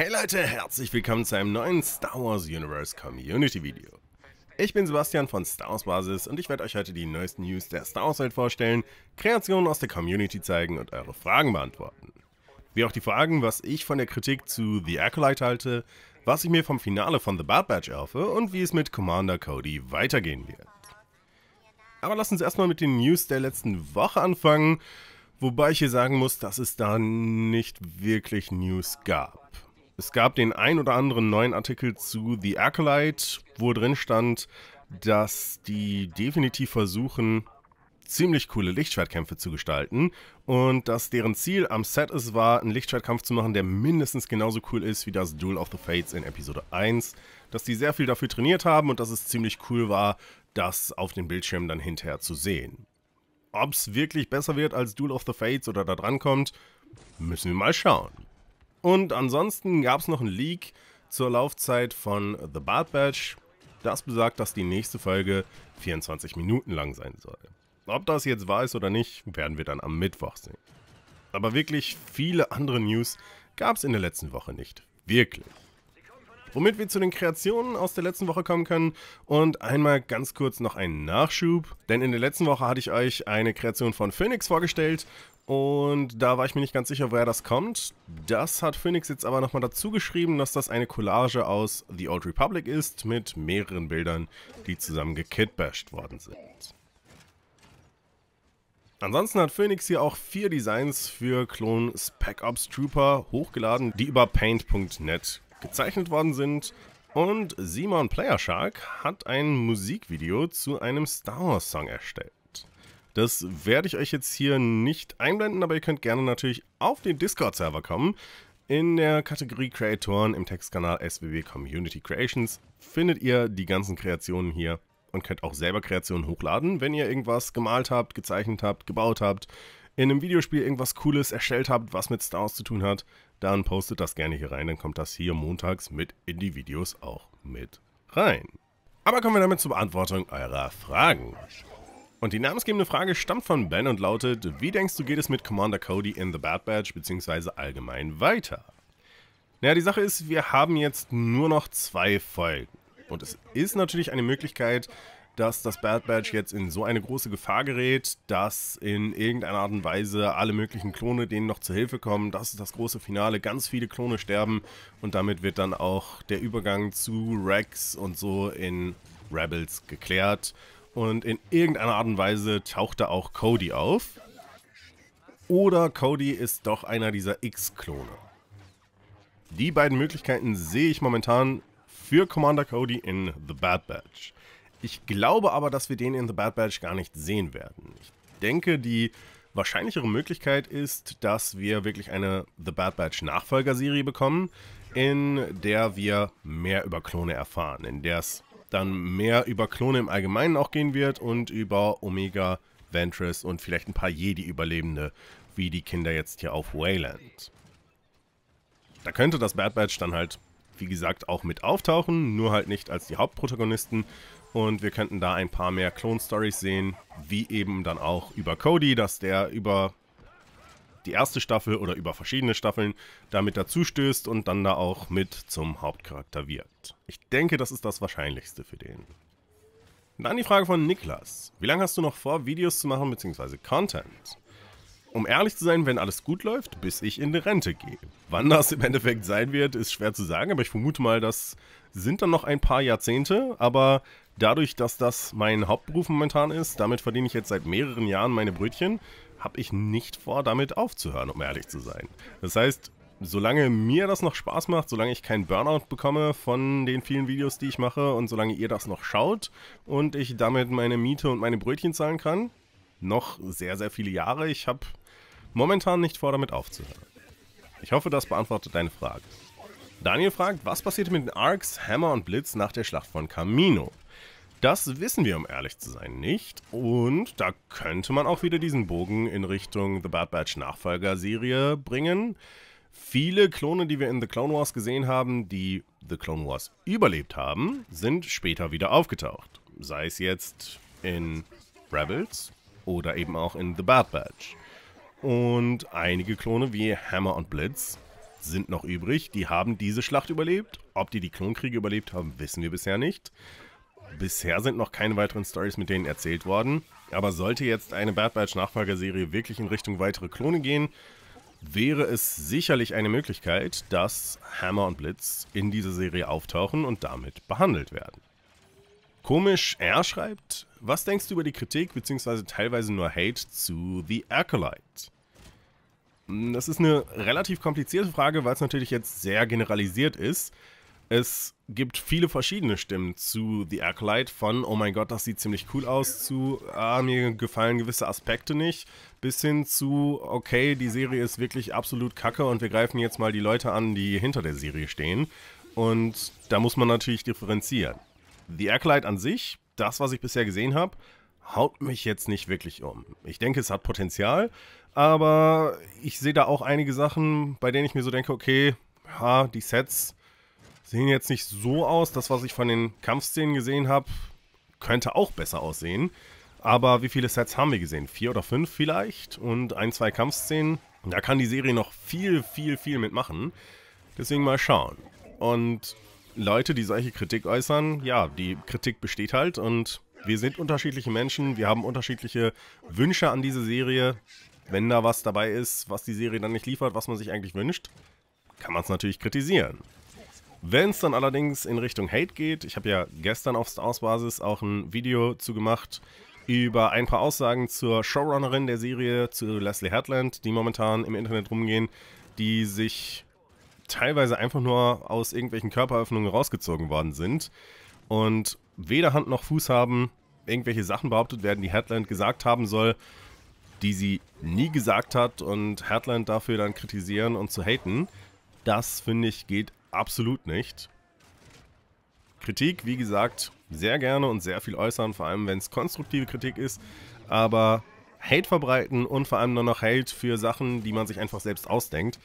Hey Leute, herzlich willkommen zu einem neuen Star Wars Universe Community Video. Ich bin Sebastian von Star Wars Basis und ich werde euch heute die neuesten News der Star Wars Welt vorstellen, Kreationen aus der Community zeigen und eure Fragen beantworten. Wie auch die Fragen, was ich von der Kritik zu The Acolyte halte, was ich mir vom Finale von The Bad Batch erhoffe und wie es mit Commander Cody weitergehen wird. Aber lasst uns erstmal mit den News der letzten Woche anfangen, wobei ich hier sagen muss, dass es da nicht wirklich News gab. Es gab den ein oder anderen neuen Artikel zu The Acolyte, wo drin stand, dass die definitiv versuchen, ziemlich coole Lichtschwertkämpfe zu gestalten und dass deren Ziel am Set es war, einen Lichtschwertkampf zu machen, der mindestens genauso cool ist wie das Duel of the Fates in Episode 1, dass die sehr viel dafür trainiert haben und dass es ziemlich cool war, das auf dem Bildschirm dann hinterher zu sehen. Ob es wirklich besser wird als Duel of the Fates oder da dran kommt, müssen wir mal schauen. Und ansonsten gab es noch einen Leak zur Laufzeit von The Bad Batch. Das besagt, dass die nächste Folge 24 Minuten lang sein soll. Ob das jetzt wahr ist oder nicht, werden wir dann am Mittwoch sehen. Aber wirklich viele andere News gab es in der letzten Woche nicht. Wirklich. Womit wir zu den Kreationen aus der letzten Woche kommen können und einmal ganz kurz noch einen Nachschub, denn in der letzten Woche hatte ich euch eine Kreation von Phoenix vorgestellt und da war ich mir nicht ganz sicher, woher das kommt. Das hat Phoenix jetzt aber nochmal dazu geschrieben, dass das eine Collage aus The Old Republic ist, mit mehreren Bildern, die zusammen gekidbashed worden sind. Ansonsten hat Phoenix hier auch vier Designs für Klon Spec Ops Trooper hochgeladen, die über paint.net gezeichnet worden sind. Und Simon Playershark hat ein Musikvideo zu einem Star Wars Song erstellt. Das werde ich euch jetzt hier nicht einblenden, aber ihr könnt gerne natürlich auf den Discord-Server kommen. In der Kategorie Creatoren im Textkanal SWW Community Creations findet ihr die ganzen Kreationen hier und könnt auch selber Kreationen hochladen, wenn ihr irgendwas gemalt habt, gezeichnet habt, gebaut habt, in einem Videospiel irgendwas Cooles erstellt habt, was mit Star Wars zu tun hat, dann postet das gerne hier rein, dann kommt das hier montags mit in die Videos auch mit rein. Aber kommen wir damit zur Beantwortung eurer Fragen. Und die namensgebende Frage stammt von Ben und lautet, wie denkst du geht es mit Commander Cody in The Bad Batch bzw. allgemein weiter? Naja, die Sache ist, wir haben jetzt nur noch zwei Folgen. Und es ist natürlich eine Möglichkeit, dass das Bad Batch jetzt in so eine große Gefahr gerät, dass in irgendeiner Art und Weise alle möglichen Klone denen noch zu Hilfe kommen. Das ist das große Finale, ganz viele Klone sterben und damit wird dann auch der Übergang zu Rex und so in Rebels geklärt und in irgendeiner Art und Weise taucht da auch Cody auf. Oder Cody ist doch einer dieser X-Klone. Die beiden Möglichkeiten sehe ich momentan für Commander Cody in The Bad Batch. Ich glaube aber, dass wir den in The Bad Batch gar nicht sehen werden. Ich denke, die wahrscheinlichere Möglichkeit ist, dass wir wirklich eine The Bad Batch Nachfolgerserie bekommen, in der wir mehr über Klone erfahren, in der es dann mehr über Klone im Allgemeinen auch gehen wird und über Omega, Ventress und vielleicht ein paar Jedi-Überlebende, wie die Kinder jetzt hier auf Wayland. Da könnte das Bad Batch dann halt, wie gesagt, auch mit auftauchen, nur halt nicht als die Hauptprotagonisten. Und wir könnten da ein paar mehr Klon-Stories sehen, wie eben dann auch über Cody, dass der über die erste Staffel oder über verschiedene Staffeln damit dazu stößt und dann da auch mit zum Hauptcharakter wird. Ich denke, das ist das Wahrscheinlichste für den. dann die Frage von Niklas. Wie lange hast du noch vor, Videos zu machen bzw. Content? Um ehrlich zu sein, wenn alles gut läuft, bis ich in die Rente gehe. Wann das im Endeffekt sein wird, ist schwer zu sagen, aber ich vermute mal, das sind dann noch ein paar Jahrzehnte. Aber dadurch, dass das mein Hauptberuf momentan ist, damit verdiene ich jetzt seit mehreren Jahren meine Brötchen, habe ich nicht vor, damit aufzuhören, um ehrlich zu sein. Das heißt, solange mir das noch Spaß macht, solange ich keinen Burnout bekomme von den vielen Videos, die ich mache und solange ihr das noch schaut und ich damit meine Miete und meine Brötchen zahlen kann, noch sehr, sehr viele Jahre. Ich habe momentan nicht vor, damit aufzuhören. Ich hoffe, das beantwortet deine Frage. Daniel fragt, was passierte mit den Arcs, Hammer und Blitz nach der Schlacht von Camino? Das wissen wir, um ehrlich zu sein, nicht. Und da könnte man auch wieder diesen Bogen in Richtung The Bad Batch Nachfolgerserie bringen. Viele Klone, die wir in The Clone Wars gesehen haben, die The Clone Wars überlebt haben, sind später wieder aufgetaucht. Sei es jetzt in Rebels oder eben auch in The Bad Batch. Und einige Klone wie Hammer und Blitz sind noch übrig. Die haben diese Schlacht überlebt. Ob die die Klonkriege überlebt haben, wissen wir bisher nicht. Bisher sind noch keine weiteren Stories mit denen erzählt worden, aber sollte jetzt eine Bad Batch Nachfolgerserie wirklich in Richtung weitere Klone gehen, wäre es sicherlich eine Möglichkeit, dass Hammer und Blitz in dieser Serie auftauchen und damit behandelt werden. Komisch, er schreibt, was denkst du über die Kritik bzw. teilweise nur Hate zu The Acolyte? Das ist eine relativ komplizierte Frage, weil es natürlich jetzt sehr generalisiert ist. Es gibt viele verschiedene Stimmen zu The Acolyte von, oh mein Gott, das sieht ziemlich cool aus, zu, ah, mir gefallen gewisse Aspekte nicht, bis hin zu, okay, die Serie ist wirklich absolut kacke und wir greifen jetzt mal die Leute an, die hinter der Serie stehen. Und da muss man natürlich differenzieren. The Acolyte an sich, das, was ich bisher gesehen habe, haut mich jetzt nicht wirklich um. Ich denke, es hat Potenzial, aber ich sehe da auch einige Sachen, bei denen ich mir so denke, okay, ha, die Sets Sehen jetzt nicht so aus. Das, was ich von den Kampfszenen gesehen habe, könnte auch besser aussehen. Aber wie viele Sets haben wir gesehen? Vier oder fünf vielleicht? Und ein, zwei Kampfszenen. Da kann die Serie noch viel, viel, viel mitmachen. Deswegen mal schauen. Und Leute, die solche Kritik äußern, ja, die Kritik besteht halt und wir sind unterschiedliche Menschen, wir haben unterschiedliche Wünsche an diese Serie. Wenn da was dabei ist, was die Serie dann nicht liefert, was man sich eigentlich wünscht, kann man es natürlich kritisieren. Wenn es dann allerdings in Richtung Hate geht, ich habe ja gestern auf Ausbasis auch ein Video gemacht über ein paar Aussagen zur Showrunnerin der Serie, zu Leslie Headland, die momentan im Internet rumgehen, die sich teilweise einfach nur aus irgendwelchen Körperöffnungen rausgezogen worden sind und weder Hand noch Fuß haben, irgendwelche Sachen behauptet werden, die Headland gesagt haben soll, die sie nie gesagt hat und Headland dafür dann kritisieren und zu haten. Das, finde ich, geht absolut nicht. Kritik, wie gesagt, sehr gerne und sehr viel äußern, vor allem wenn es konstruktive Kritik ist, aber Hate verbreiten und vor allem nur noch Hate für Sachen, die man sich einfach selbst ausdenkt,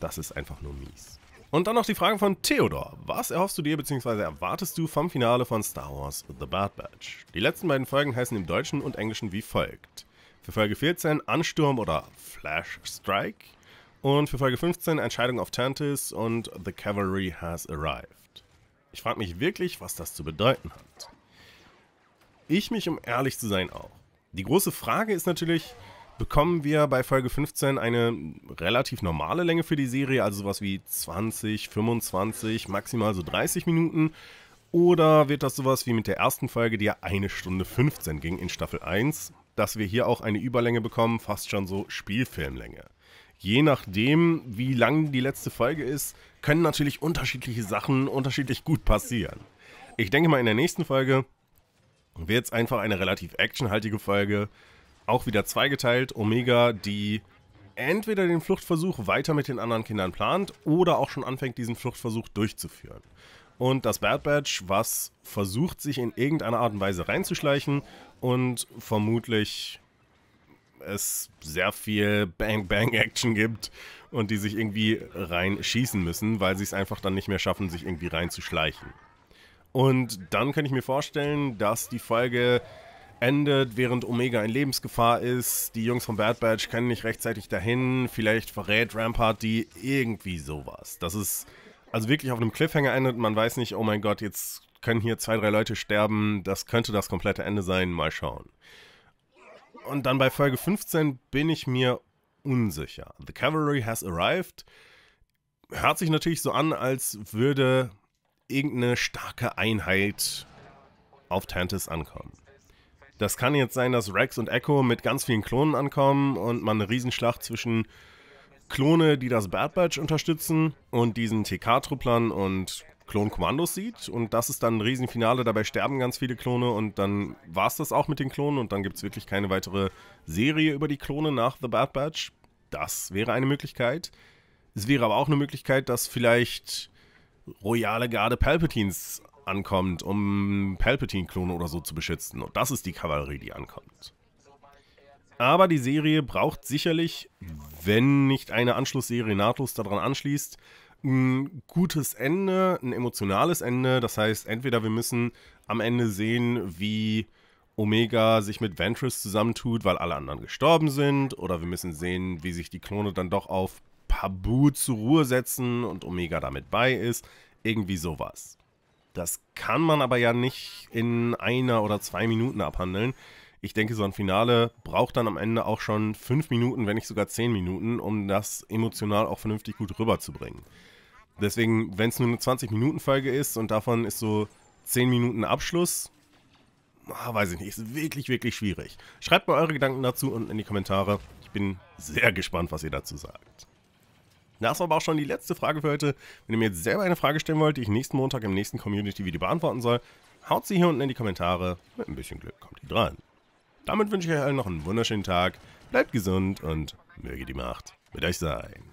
das ist einfach nur mies. Und dann noch die Frage von Theodor. Was erhoffst du dir bzw. erwartest du vom Finale von Star Wars The Bad Batch? Die letzten beiden Folgen heißen im Deutschen und Englischen wie folgt. Für Folge 14 Ansturm oder Flash Strike, und für Folge 15 Entscheidung auf Tantis und The Cavalry Has Arrived. Ich frage mich wirklich, was das zu bedeuten hat. Ich mich, um ehrlich zu sein, auch. Die große Frage ist natürlich, bekommen wir bei Folge 15 eine relativ normale Länge für die Serie, also sowas wie 20, 25, maximal so 30 Minuten? Oder wird das sowas wie mit der ersten Folge, die ja eine Stunde 15 ging in Staffel 1, dass wir hier auch eine Überlänge bekommen, fast schon so Spielfilmlänge? je nachdem, wie lang die letzte Folge ist, können natürlich unterschiedliche Sachen unterschiedlich gut passieren. Ich denke mal, in der nächsten Folge wird es einfach eine relativ actionhaltige Folge. Auch wieder zweigeteilt. Omega, die entweder den Fluchtversuch weiter mit den anderen Kindern plant oder auch schon anfängt, diesen Fluchtversuch durchzuführen. Und das Bad Batch, was versucht, sich in irgendeiner Art und Weise reinzuschleichen und vermutlich es sehr viel Bang-Bang-Action gibt und die sich irgendwie reinschießen müssen, weil sie es einfach dann nicht mehr schaffen, sich irgendwie reinzuschleichen. Und dann kann ich mir vorstellen, dass die Folge endet, während Omega in Lebensgefahr ist. Die Jungs von Bad Batch können nicht rechtzeitig dahin. Vielleicht verrät Rampart die irgendwie sowas. Das ist also wirklich auf einem Cliffhanger endet. Man weiß nicht, oh mein Gott, jetzt können hier zwei, drei Leute sterben. Das könnte das komplette Ende sein. Mal schauen. Und dann bei Folge 15 bin ich mir unsicher. The Cavalry has arrived. Hört sich natürlich so an, als würde irgendeine starke Einheit auf Tantis ankommen. Das kann jetzt sein, dass Rex und Echo mit ganz vielen Klonen ankommen und man eine Riesenschlacht zwischen Klone, die das Bad Batch unterstützen und diesen TK-Trupplern und Klonkommandos sieht. Und das ist dann ein Riesenfinale. Dabei sterben ganz viele Klone und dann war es das auch mit den Klonen. Und dann gibt es wirklich keine weitere Serie über die Klone nach The Bad Batch. Das wäre eine Möglichkeit. Es wäre aber auch eine Möglichkeit, dass vielleicht Royale Garde Palpatines ankommt, um Palpatine-Klone oder so zu beschützen. Und das ist die Kavallerie, die ankommt. Aber die Serie braucht sicherlich, wenn nicht eine Anschlussserie nahtlos daran anschließt, ein gutes Ende, ein emotionales Ende. Das heißt, entweder wir müssen am Ende sehen, wie Omega sich mit Ventress zusammentut, weil alle anderen gestorben sind, oder wir müssen sehen, wie sich die Klone dann doch auf Pabu zur Ruhe setzen und Omega damit bei ist. Irgendwie sowas. Das kann man aber ja nicht in einer oder zwei Minuten abhandeln ich denke, so ein Finale braucht dann am Ende auch schon fünf Minuten, wenn nicht sogar zehn Minuten, um das emotional auch vernünftig gut rüberzubringen. Deswegen, wenn es nur eine 20-Minuten-Folge ist und davon ist so zehn Minuten Abschluss, ah, weiß ich nicht, ist wirklich, wirklich schwierig. Schreibt mal eure Gedanken dazu unten in die Kommentare. Ich bin sehr gespannt, was ihr dazu sagt. Das war aber auch schon die letzte Frage für heute. Wenn ihr mir jetzt selber eine Frage stellen wollt, die ich nächsten Montag im nächsten Community-Video beantworten soll, haut sie hier unten in die Kommentare. Mit ein bisschen Glück kommt die dran. Damit wünsche ich euch allen noch einen wunderschönen Tag, bleibt gesund und möge die Macht mit euch sein.